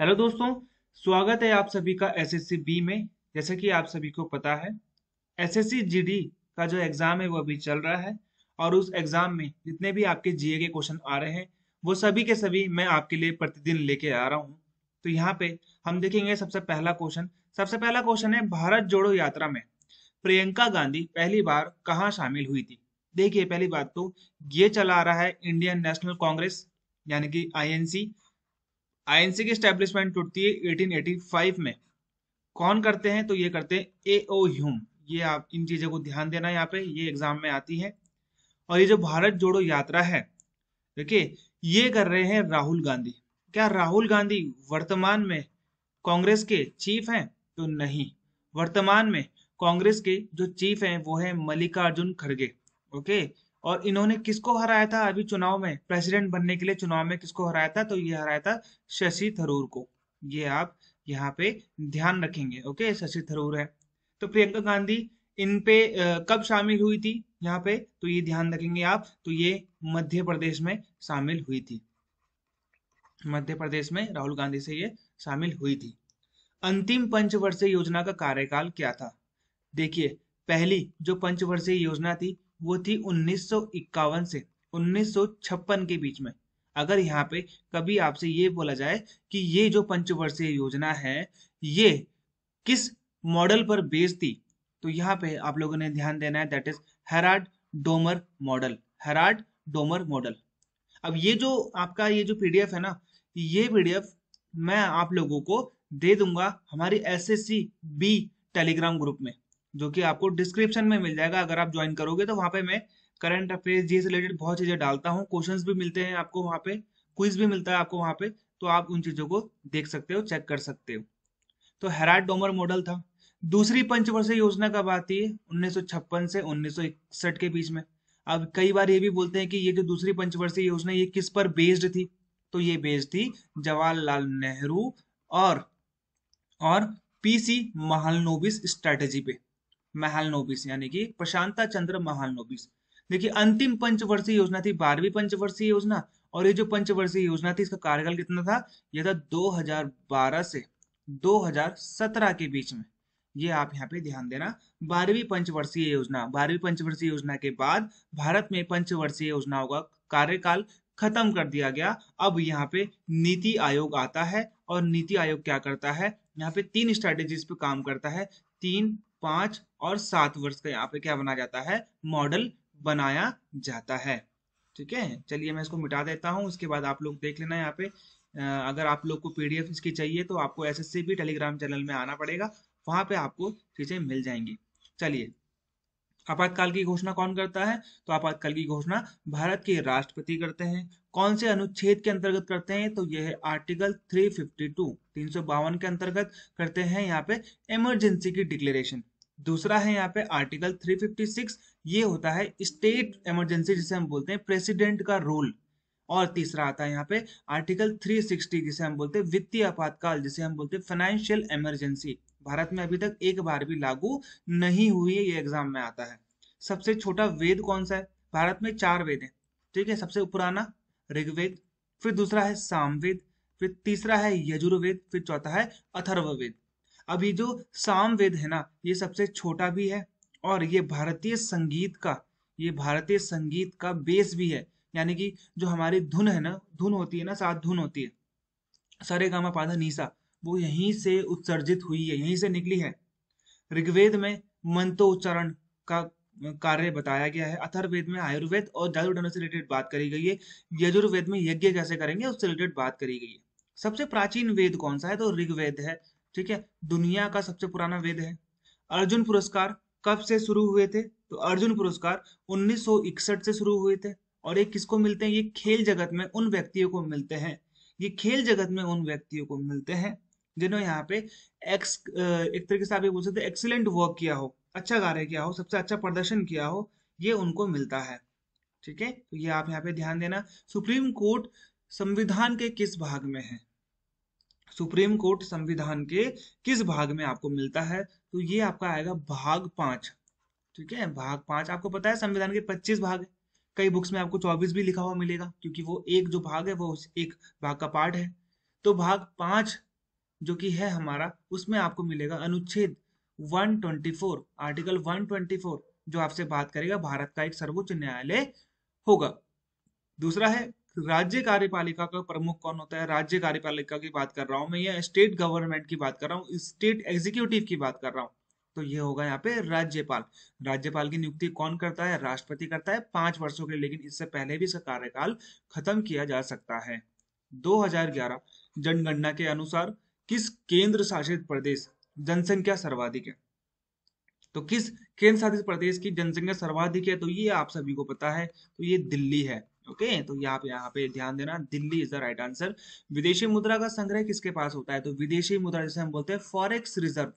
hello दोस्तों स्वागत है आप सभी का एसएससी बी में जैसा कि आप सभी को पता है एसएससी जीडी का जो एग्जाम है वो अभी चल रहा है और उस एग्जाम में जितने भी आपके जीए के क्वेश्चन आ रहे हैं वो सभी के सभी मैं आपके लिए प्रतिदिन लेके आ रहा हूँ तो यहाँ पे हम देखेंगे सबसे पहला क्वेश्चन सबसे पहला क्वेश्चन है भारत जोड़ो यात्रा में प्रियंका गांधी पहली बार कहाँ शामिल हुई थी देखिए पहली बात तो ये चला रहा है इंडियन नेशनल कांग्रेस यानी कि आईएनसी आईएनसी की स्टेब्लिशमेंट टूटती है 1885 में कौन करते हैं तो ये करते हैं ए ओ ह्यूम ये आप इन चीज़ों को ध्यान देना यहाँ पे ये एग्जाम में आती है और ये जो भारत जोड़ो यात्रा है देखिए ये कर रहे हैं राहुल गांधी क्या राहुल गांधी वर्तमान में कांग्रेस के चीफ हैं तो नहीं वर्तमान में कांग्रेस के जो चीफ हैं वो है मल्लिकार्जुन खड़गे ओके और इन्होंने किसको हराया था अभी चुनाव में प्रेसिडेंट बनने के लिए चुनाव में किसको हराया था तो ये हराया था शशि थरूर को ये आप यहाँ पे ध्यान रखेंगे ओके शशि थरूर है तो प्रियंका गांधी इन पे कब शामिल हुई थी यहाँ पे तो ये ध्यान रखेंगे आप तो ये मध्य प्रदेश में शामिल हुई थी मध्य प्रदेश में राहुल गांधी से ये शामिल हुई थी अंतिम पंचवर्षीय योजना का कार्यकाल क्या था देखिए पहली जो पंचवर्षीय योजना थी वो थी उन्नीस से उन्नीस के बीच में अगर यहाँ पे कभी आपसे ये बोला जाए कि ये जो पंचवर्षीय योजना है ये किस मॉडल पर बेस थी तो यहाँ पे आप लोगों ने ध्यान देना है that is Harrod Domar model Harrod Domar model अब ये जो आपका ये जो पीडीएफ है ना ये पीडीएफ मैं आप लोगों को दे दूंगा हमारी एसएससी बी टेलीग्राम ग्रुप में जो कि आपको डिस्क्रिप्शन में मिल जाएगा अगर आप ज्वाइन करोगे तो वहाँ पे मैं करंट अफेयर जी से रिलेटेड बहुत चीज़ें डालता हूँ क्वेश्चंस भी मिलते हैं आपको वहाँ पे क्विज भी मिलता है आपको वहाँ पे तो आप उन चीज़ों को देख सकते हो चेक कर सकते हो तो हेराट डोमर मॉडल था दूसरी पंचवर्षीय योजना कब आती है उन्नीस से उन्नीस के बीच में अब कई बार ये भी बोलते हैं कि ये जो दूसरी पंचवर्षीय योजना ये किस पर बेस्ड थी तो ये बेस्ड थी जवाहरलाल नेहरू और और पीसी महलनोबिस स्ट्रेटेजी पे महालनोबिस यानी कि प्रशांता चंद्र महालनोबिस देखिए अंतिम पंचवर्षीय योजना थी बारहवीं पंचवर्षीय योजना और ये जो पंचवर्षीय योजना थी इसका कार्यकाल कितना था यह था 2012 से 2017 के बीच में ये आप यहाँ पे ध्यान देना बारहवीं पंचवर्षीय योजना बारहवीं पंचवर्षीय योजना के बाद भारत में पंचवर्षीय योजनाओं का कार्यकाल खत्म कर दिया गया अब यहाँ पे नीति आयोग आता है और नीति आयोग क्या करता है यहाँ पे तीन स्ट्रेटेजी पे काम करता है तीन पांच और सात वर्ष का यहाँ पे क्या बनाया जाता है मॉडल बनाया जाता है ठीक है चलिए मैं इसको मिटा देता हूँ उसके बाद आप लोग देख लेना यहाँ पे अगर आप लोग को पीडीएफ इसकी चाहिए तो आपको एसएससी भी टेलीग्राम चैनल में आना पड़ेगा वहां पे आपको चीज़ें मिल जाएंगी चलिए आपातकाल की घोषणा कौन करता है तो आपातकाल की घोषणा भारत के राष्ट्रपति करते हैं कौन से अनुच्छेद के अंतर्गत करते हैं तो यह है आर्टिकल 352 352 के अंतर्गत करते हैं यहाँ पे इमरजेंसी की डिक्लेरेशन दूसरा है यहाँ पे आर्टिकल 356 ये होता है स्टेट इमरजेंसी जिसे हम बोलते हैं प्रेसिडेंट का रोल और तीसरा आता है यहाँ पे आर्टिकल 360 जिसे हम बोलते हैं वित्तीय आपातकाल जिसे हम बोलते हैं फाइनेंशियल इमरजेंसी भारत में अभी तक एक बार भी लागू नहीं हुई है ये एग्जाम में आता है सबसे छोटा वेद कौन सा है भारत में चार वेद हैं ठीक है सबसे पुराना ऋग्वेद फिर दूसरा है सामवेद फिर तीसरा है यजुर्वेद फिर चौथा है अथर्ववेद अभी जो सामवेद है ना ये सबसे छोटा भी है और ये भारतीय संगीत का ये भारतीय संगीत का बेस भी है यानी कि जो हमारी धुन है ना धुन होती है ना सात धुन होती है सरे गामा पाधा नीसा वो यहीं से उत्सर्जित हुई है यहीं से निकली है ऋग्वेद में मंत्रो उच्चारण का कार्य बताया गया है अथर्वेद में आयुर्वेद और जादू से रिलेटेड बात करी गई है यजुर्वेद में यज्ञ कैसे करेंगे उससे रिलेटेड बात करी गई है सबसे प्राचीन वेद कौन सा है तो ऋग्वेद है ठीक है दुनिया का सबसे पुराना वेद है अर्जुन पुरस्कार कब से शुरू हुए थे तो अर्जुन पुरस्कार 1961 से शुरू हुए थे और ये किसको मिलते हैं ये खेल जगत में उन व्यक्तियों को मिलते हैं ये खेल जगत में उन व्यक्तियों को मिलते हैं जिन्होंने यहाँ पे एक्स एक तरीके से आप ये बोल सकते एक्सीलेंट वर्क किया हो अच्छा कार्य किया हो सबसे अच्छा प्रदर्शन किया हो ये उनको मिलता है ठीक है तो ये आप यहाँ पे ध्यान देना सुप्रीम कोर्ट संविधान के किस भाग में है सुप्रीम कोर्ट संविधान के किस भाग में आपको मिलता है तो ये आपका आएगा भाग पांच ठीक है भाग पांच आपको पता है संविधान के पच्चीस भाग कई बुक्स में आपको चौबीस भी लिखा हुआ मिलेगा क्योंकि वो एक जो भाग है वो एक भाग का पार्ट है तो भाग पांच जो कि है हमारा उसमें आपको मिलेगा अनुच्छेद 124 आर्टिकल 124 जो आपसे बात करेगा भारत का एक सर्वोच्च न्यायालय होगा दूसरा है राज्य कार्यपालिका का प्रमुख कौन होता है राज्य कार्यपालिका की बात कर रहा हूं मैं या स्टेट गवर्नमेंट की बात कर रहा हूँ स्टेट एग्जीक्यूटिव की बात कर रहा हूँ तो ये होगा यहाँ पे राज्यपाल राज्यपाल की नियुक्ति कौन करता है राष्ट्रपति करता है पांच वर्षों के लेकिन इससे पहले भी इसका कार्यकाल खत्म किया जा सकता है 2011 जनगणना के अनुसार किस केंद्र शासित प्रदेश जनसंख्या सर्वाधिक है तो किस केंद्र शासित प्रदेश की जनसंख्या सर्वाधिक है तो ये आप सभी को पता है तो ये दिल्ली है ओके okay, तो यहाँ पे यहाँ पे ध्यान देना Delhi is the right answer विदेशी मुद्रा का संग्रह किसके पास होता है तो विदेशी मुद्रा जैसे हम बोलते हैं फॉरेक्स रिजर्व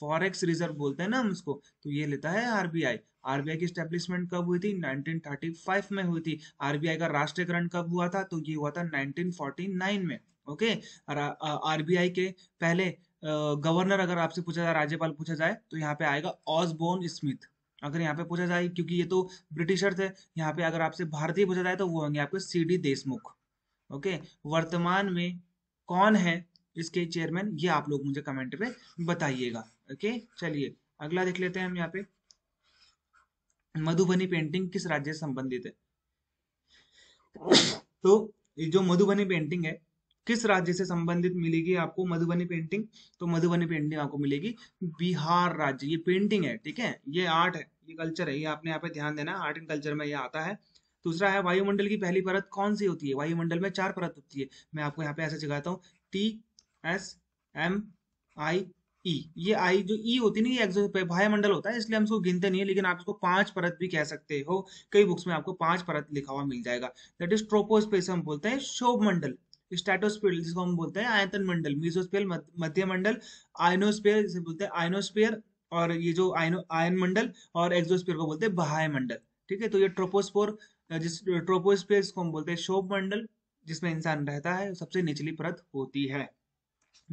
फॉरेक्स रिजर्व बोलते हैं ना हम इसको तो ये लेता है आरबीआई आरबीआई की स्टेब्लिशमेंट कब हुई थी 1935 में हुई थी आरबीआई का राष्ट्रीयकरण कब हुआ था तो ये हुआ था 1949 में ओके आरबीआई के पहले गवर्नर अगर आपसे पूछा जाए राज्यपाल पूछा जाए तो यहाँ पे आएगा ऑसबोर्न स्मिथ अगर यहाँ पे पूछा जाए क्योंकि ये तो ब्रिटिशर थे यहाँ पे अगर आपसे भारतीय पूछा जाए तो वो होंगे आपके सी डी देशमुख ओके वर्तमान में कौन है इसके चेयरमैन ये आप लोग मुझे कमेंट पे बताइएगा ओके चलिए अगला देख लेते हैं हम यहाँ पे मधुबनी पेंटिंग किस राज्य से संबंधित है तो ये जो मधुबनी पेंटिंग है किस राज्य से संबंधित मिलेगी आपको मधुबनी पेंटिंग तो मधुबनी पेंटिंग आपको मिलेगी बिहार राज्य ये पेंटिंग है ठीक है ये आर्ट है ये कल्चर है ये आपने यहाँ पे ध्यान देना आर्ट एंड कल्चर में ये आता है दूसरा है वायुमंडल की पहली परत कौन सी होती है वायुमंडल में चार परत होती है मैं आपको यहाँ पे ऐसा जगाता हूँ T S M I E ये आई जो ई e होती नहीं ये एक्सो वायुमंडल होता है इसलिए हम इसको गिनते नहीं है लेकिन आप इसको पांच परत भी कह सकते हो कई बुक्स में आपको पांच परत लिखा हुआ मिल जाएगा दैट इज ट्रोपोस्पेस हम बोलते हैं शोभ मंडल स्टैटोस्पेयर जिसको हम बोलते हैं आयतन मंडल मीजोस्पेयर मध्य मंडल आयनोस्पेयर जिसे बोलते हैं आयनोस्पेयर और ये जो आयनो आयन मंडल और एक्जोस्पेयर को बोलते हैं बाह्य मंडल ठीक है तो ये ट्रोपोस्पोर जिस ट्रोपोस्पेयर जिसको हम बोलते हैं शोभ मंडल जिसमें इंसान रहता है सबसे निचली परत होती है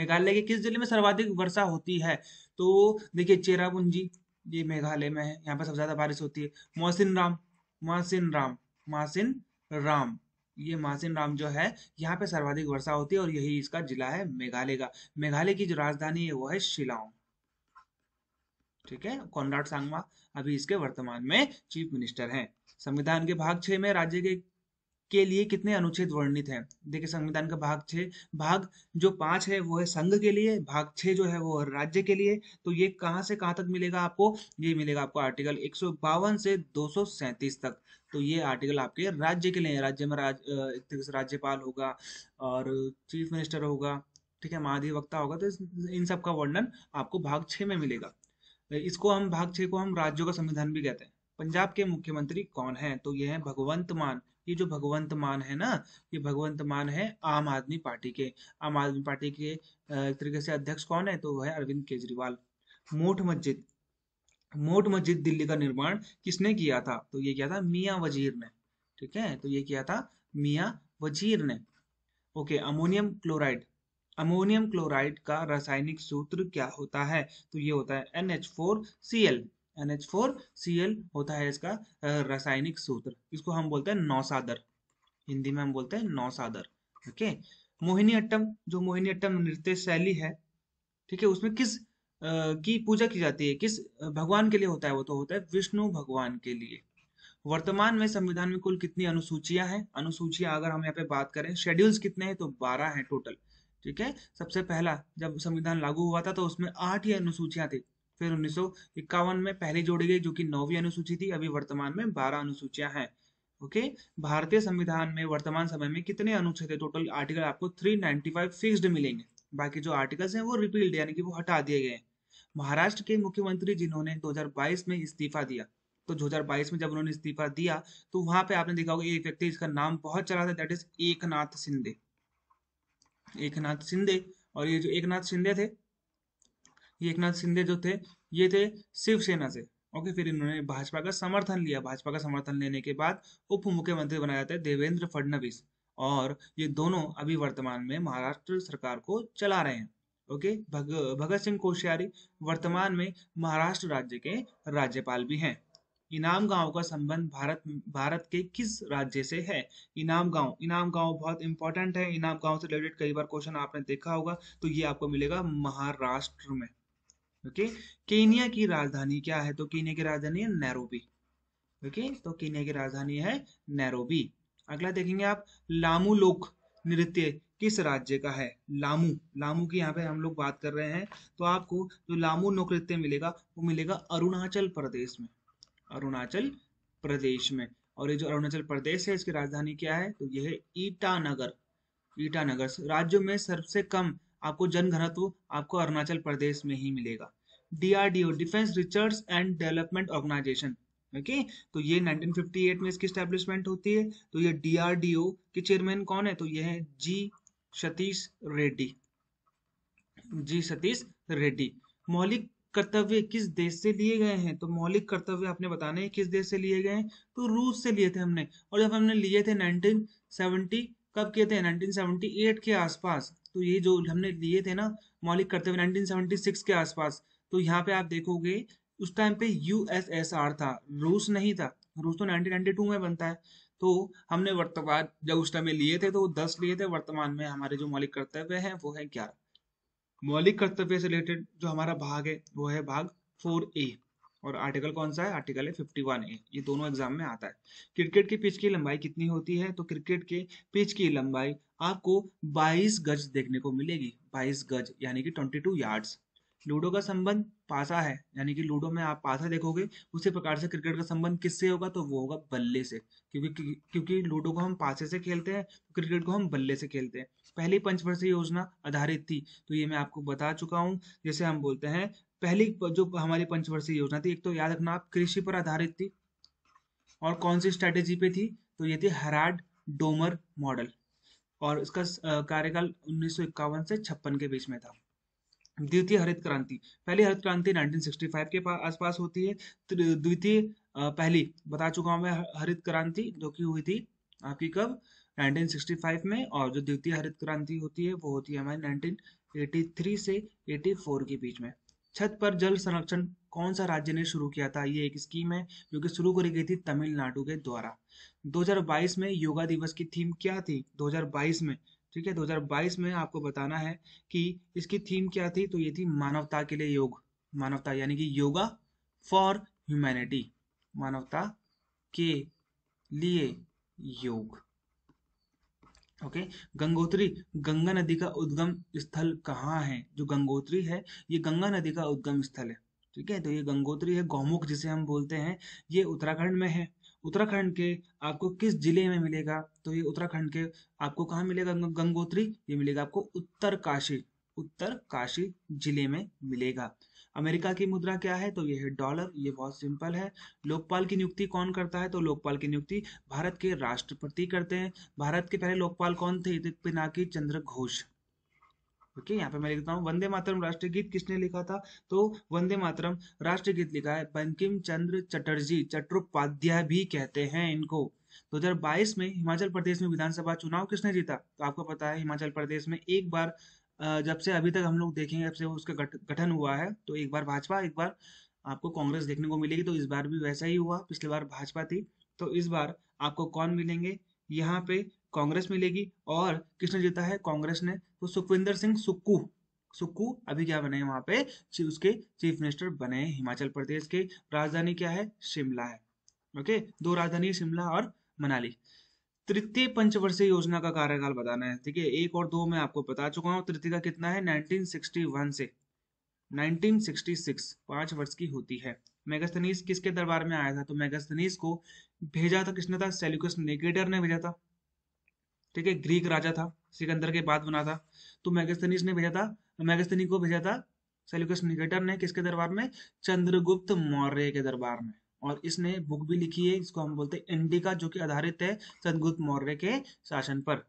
मेघालय के किस जिले में सर्वाधिक वर्षा होती है तो देखिए चेरापुंजी ये मेघालय में है यहाँ पर सबसे ज्यादा बारिश होती है मोहसिन राम मोहसिन राम मोहसिन राम ये मासिन राम जो है यहाँ पे सर्वाधिक वर्षा होती है और यही इसका जिला है मेघालय का मेघालय की जो राजधानी है वो है शिलांग ठीक है कॉन्राड सांगमा अभी इसके वर्तमान में चीफ मिनिस्टर हैं संविधान के भाग छह में राज्य के के लिए कितने अनुच्छेद वर्णित हैं देखिए संविधान का भाग छः भाग जो पाँच है वो है संघ के लिए भाग छः जो है वो राज्य के लिए तो ये कहाँ से कहाँ तक मिलेगा आपको ये मिलेगा आपको आर्टिकल एक से दो तक तो ये आर्टिकल आपके राज्य के लिए राज्य में राज एक से राज्यपाल होगा और चीफ मिनिस्टर होगा ठीक है महाधिवक्ता होगा तो इन सब का वर्णन आपको भाग छः में मिलेगा इसको हम भाग छः को हम राज्यों का संविधान भी कहते हैं पंजाब के मुख्यमंत्री कौन हैं तो ये हैं भगवंत मान ये जो भगवंत मान है ना ये भगवंत मान है आम आदमी पार्टी के आम आदमी पार्टी के एक तरीके से अध्यक्ष कौन है तो वह है अरविंद केजरीवाल मोट मस्जिद मोठ मस्जिद दिल्ली का निर्माण किसने किया था तो ये किया था मियाँ वजीर ने ठीक है तो ये किया था मियाँ वजीर ने okay ammonium chloride ammonium chloride का रासायनिक सूत्र क्या होता है तो ये होता है N H four C L NH4Cl होता है इसका रासायनिक सूत्र इसको हम बोलते हैं नौसादर हिंदी में हम बोलते हैं नौसादर ओके मोहिनी अट्टम जो मोहिनी अट्टम नृत्य शैली है ठीक है उसमें किस की पूजा की जाती है किस भगवान के लिए होता है वो तो होता है विष्णु भगवान के लिए वर्तमान में संविधान में कुल कितनी अनुसूचियां हैं अनुसूचियां अगर हम यहाँ पे बात करें शेड्यूल्स कितने हैं तो बारह हैं टोटल ठीक है सबसे पहला जब संविधान लागू हुआ था तो उसमें आठ ही अनुसूचियां थी फिर उन्नीस में पहली जोड़ी गई जो कि नौवीं अनुसूची थी अभी वर्तमान में बारह अनुसूचियां हैं ओके भारतीय संविधान में वर्तमान समय में कितने अनुच्छेद टोटल आर्टिकल आपको 395 फिक्स्ड मिलेंगे बाकी जो आर्टिकल्स हैं वो रिपील्ड यानी कि वो हटा दिए गए हैं महाराष्ट्र के मुख्यमंत्री जिन्होंने 2022 में इस्तीफा दिया तो 2022 में जब उन्होंने इस्तीफा दिया तो वहां पे आपने देखा होगा एक व्यक्ति जिसका नाम बहुत चला था दैट इज एकनाथ शिंदे एकनाथ शिंदे और ये जो एक शिंदे थे ये एक नाथ शिंदे जो थे ये थे शिवसेना से ओके फिर इन्होंने भाजपा का समर्थन लिया भाजपा का समर्थन लेने के बाद उप मुख्यमंत्री बनाया जाता है देवेंद्र फडणवीस और ये दोनों अभी वर्तमान में महाराष्ट्र सरकार को चला रहे हैं ओके भग, भगत सिंह कोश्यारी वर्तमान में महाराष्ट्र राज्य के राज्यपाल भी हैं इनाम गांव का संबंध भारत भारत के किस राज्य से है इनाम गांव इनाम गांव बहुत इंपॉर्टेंट है इनाम गांव से रिलेटेड कई बार क्वेश्चन आपने देखा होगा तो ये आपको मिलेगा महाराष्ट्र में ओके केनिया की राजधानी क्या है तो केनिया की राजधानी है नैरोबी ओके तो केनिया की राजधानी है नैरोबी अगला देखेंगे आप लामू लोक नृत्य किस राज्य का है लामू लामू की यहाँ पे हम लोग बात कर रहे हैं तो आपको जो लामू लोक नृत्य मिलेगा वो मिलेगा अरुणाचल प्रदेश में अरुणाचल प्रदेश में और ये जो अरुणाचल प्रदेश है इसकी राजधानी क्या है तो यह है ईटानगर ईटानगर राज्य में सबसे कम आपको जन घनत्व आपको अरुणाचल प्रदेश में ही मिलेगा DRDO defence research and development organisation okay तो ये 1958 में इसकी स्टेब्लिशमेंट होती है तो ये डीआरडीओ के चेयरमैन कौन है तो ये है जी सतीश रेड्डी जी सतीश रेड्डी मौलिक कर्तव्य किस देश से लिए गए हैं तो मौलिक कर्तव्य आपने बताने हैं किस देश से लिए गए हैं तो रूस से लिए थे हमने और जब हमने लिए थे 1970 कब किए थे 1978 के आसपास तो ये जो हमने लिए थे ना मौलिक करते हुए 1976 के आसपास तो यहाँ पे आप देखोगे उस टाइम पे यूएसएसआर था रूस नहीं था रूस तो 1992 में बनता है तो हमने वर्तमान जब उस टाइम में लिए थे तो दस लिए थे वर्तमान में हमारे जो मौलिक कर्तव्य है वो है ग्यारह मौलिक कर्तव्य से रिलेटेड जो हमारा भाग है वो है भाग फोर ए और आर्टिकल कौन सा है आर्टिकल है फिफ्टी वन ए ये दोनों एग्जाम में आता है क्रिकेट के पिच की लंबाई कितनी होती है तो क्रिकेट के पिच की लंबाई आपको 22 गज देखने को मिलेगी 22 गज यानी कि 22 यार्ड्स लूडो का संबंध पासा है यानी कि लूडो में आप पासा देखोगे उसी प्रकार से क्रिकेट का संबंध किससे होगा तो वो होगा बल्ले से क्योंकि क्योंकि लूडो को हम पासे से खेलते हैं क्रिकेट तो को हम बल्ले से खेलते हैं पहली पंचवर्षीय योजना आधारित थी तो ये मैं आपको बता चुका हूँ जैसे हम बोलते हैं पहली जो हमारी पंचवर्षीय योजना थी एक तो याद रखना आप कृषि पर आधारित थी और कौन सी स्ट्रेटेजी पे थी तो ये थी हराड डोमर मॉडल और इसका कार्यकाल उन्नीस से छप्पन के बीच में था द्वितीय हरित क्रांति पहली हरित क्रांति 1965 के आसपास होती है द्वितीय पहली बता चुका हूं मैं हरित क्रांति जो कि हुई थी आपकी कब 1965 में और जो द्वितीय हरित क्रांति होती है वो होती है हमारी 1983 से 84 के बीच में छत पर जल संरक्षण कौन सा राज्य ने शुरू किया था ये एक स्कीम है जो कि शुरू करी गई थी तमिलनाडु के द्वारा 2022 में योगा दिवस की थीम क्या थी 2022 में ठीक है 2022 में आपको बताना है कि इसकी थीम क्या थी तो ये थी मानवता के लिए योग मानवता यानी कि योगा फॉर ह्यूमैनिटी मानवता के लिए योग ओके गंगोत्री गंगा नदी का उद्गम स्थल कहाँ है जो गंगोत्री है ये गंगा नदी का उद्गम स्थल है ठीक है तो ये गंगोत्री है गौमुख जिसे हम बोलते हैं ये उत्तराखंड में है उत्तराखंड के आपको किस जिले में मिलेगा तो ये उत्तराखंड के आपको कहाँ मिलेगा गंगोत्री ये मिलेगा आपको उत्तर काशी उत्तर काशी जिले में मिलेगा अमेरिका की मुद्रा क्या है तो ये है डॉलर ये बहुत सिंपल है लोकपाल की नियुक्ति कौन करता है तो लोकपाल की नियुक्ति भारत के राष्ट्रपति करते हैं भारत के पहले लोकपाल कौन थे पिनाकी चंद्र घोष ओके यहाँ पे मैं लिखता हूँ वंदे मातरम राष्ट्रीय गीत किसने लिखा था तो वंदे मातरम राष्ट्रीय गीत लिखा है बंकिम चंद्र चटर्जी चट्टोपाध्याय भी कहते हैं इनको 2022 में हिमाचल प्रदेश में विधानसभा चुनाव किसने जीता तो आपको पता है हिमाचल प्रदेश में एक बार जब से अभी तक हम लोग देखेंगे जब से उसका गठन हुआ है तो एक बार भाजपा एक बार आपको कांग्रेस देखने को मिलेगी तो इस बार भी वैसा ही हुआ पिछले बार भाजपा थी तो इस बार आपको कौन मिलेंगे यहाँ पे कांग्रेस मिलेगी और किसने जीता है कांग्रेस ने तो सुखविंदर सिंह सुक्कू सुक्कू अभी क्या बने वहां पे उसके चीफ मिनिस्टर बने हिमाचल प्रदेश के राजधानी क्या है शिमला है ओके दो राजधानी शिमला और मनाली तृतीय पंचवर्षीय योजना का कार्यकाल बताना है ठीक है एक और दो मैं आपको बता चुका हूँ तृतीय का कितना है 1961 से 1966 पांच वर्ष की होती है मेगास्थनीस किसके दरबार में आया था तो मेगास्थनीस को भेजा था किसने था सेल्यूकस नेगेटर ने भेजा था ठीक है ग्रीक राजा था सिकंदर के बाद बना था तो मेगास्थनीस ने भेजा था मेगास्थनी को भेजा था सेल्यूकस नेगेटर ने किसके दरबार में चंद्रगुप्त मौर्य के दरबार में और इसने बुक भी लिखी है इसको हम बोलते हैं इंडिका जो कि आधारित है सदगुप्त मौर्य के शासन पर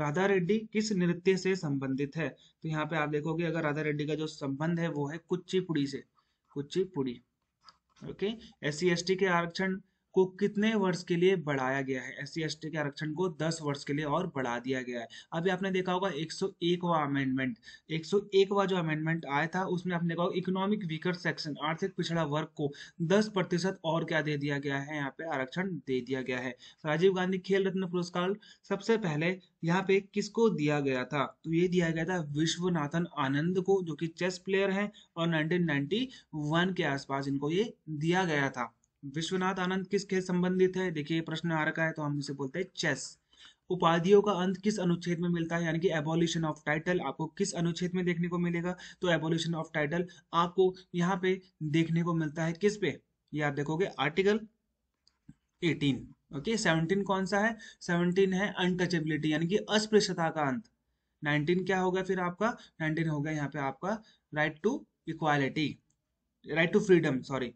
राधा रेड्डी किस नृत्य से संबंधित है तो यहाँ पे आप देखोगे अगर राधा रेड्डी का जो संबंध है वो है कुचिपुड़ी से कुचिपुड़ी ओके एस सी के आरक्षण को कितने वर्ष के लिए बढ़ाया गया है एस सी के आरक्षण को 10 वर्ष के लिए और बढ़ा दिया गया है अभी आपने देखा होगा 101वां अमेंडमेंट 101वां जो अमेंडमेंट आया था उसमें आपने देखा इकोनॉमिक वीकर सेक्शन आर्थिक पिछड़ा वर्ग को 10 प्रतिशत और क्या दे दिया गया है यहाँ पे आरक्षण दे दिया गया है राजीव गांधी खेल रत्न पुरस्कार सबसे पहले यहाँ पे किसको दिया गया था तो ये दिया गया था विश्वनाथन आनंद को जो कि चेस प्लेयर हैं और 1991 के आसपास इनको ये दिया गया था विश्वनाथ आनंद किस खेल संबंधित है देखिए प्रश्न आ रखा है तो हम इसे बोलते हैं चेस उपाधियों का अंत किस अनुच्छेद में मिलता है यानी कि एबोल्यूशन ऑफ टाइटल आपको किस अनुच्छेद में देखने को मिलेगा तो एबोल्यूशन ऑफ टाइटल आपको यहाँ पे देखने को मिलता है किस पे ये आप देखोगे आर्टिकल 18 ओके 17 कौन सा है 17 है अनटचेबिलिटी यानी कि अस्पृश्यता का अंत नाइनटीन क्या होगा फिर आपका हो होगा यहाँ पे आपका right to equality right to freedom sorry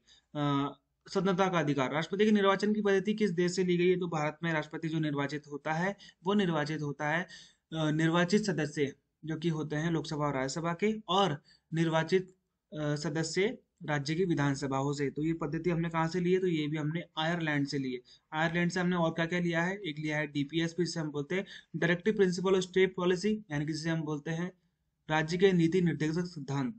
स्वतंत्रता का अधिकार राष्ट्रपति के निर्वाचन की पद्धति किस देश से ली गई है तो भारत में राष्ट्रपति जो निर्वाचित होता है वो निर्वाचित होता है निर्वाचित सदस्य जो कि होते हैं लोकसभा और राज्यसभा के और निर्वाचित सदस्य राज्य की हो से तो ये पद्धति हमने कहाँ से ली है तो ये भी हमने आयरलैंड से ली है आयरलैंड से हमने और क्या क्या लिया है एक लिया है डीपीएसपी जिसे हम बोलते हैं directive principle of state policy यानी कि जिसे हम बोलते हैं राज्य के नीति निर्देशक सिद्धांत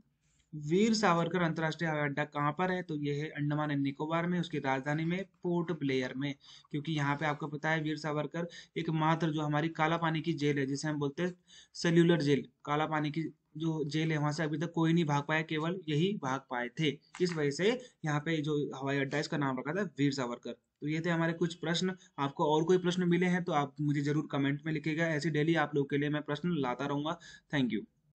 वीर सावरकर अंतर्राष्ट्रीय हवाई अड्डा कहाँ पर है तो ये है अंडमान एंड निकोबार में उसकी राजधानी में पोर्ट ब्लेयर में क्योंकि यहाँ पे आपको पता है वीर सावरकर एक मात्र जो हमारी काला पानी की जेल है जिसे हम बोलते हैं सेल्यूलर जेल काला पानी की जो जेल है वहां से अभी तक कोई नहीं भाग पाया केवल यही भाग पाए थे इस वजह से यहाँ पे जो हवाई अड्डा इसका नाम रखा था वीर सावरकर तो ये थे हमारे कुछ प्रश्न आपको और कोई प्रश्न मिले हैं तो आप मुझे जरूर कमेंट में लिखेगा ऐसे डेली आप लोग के लिए मैं प्रश्न लाता रहूंगा थैंक यू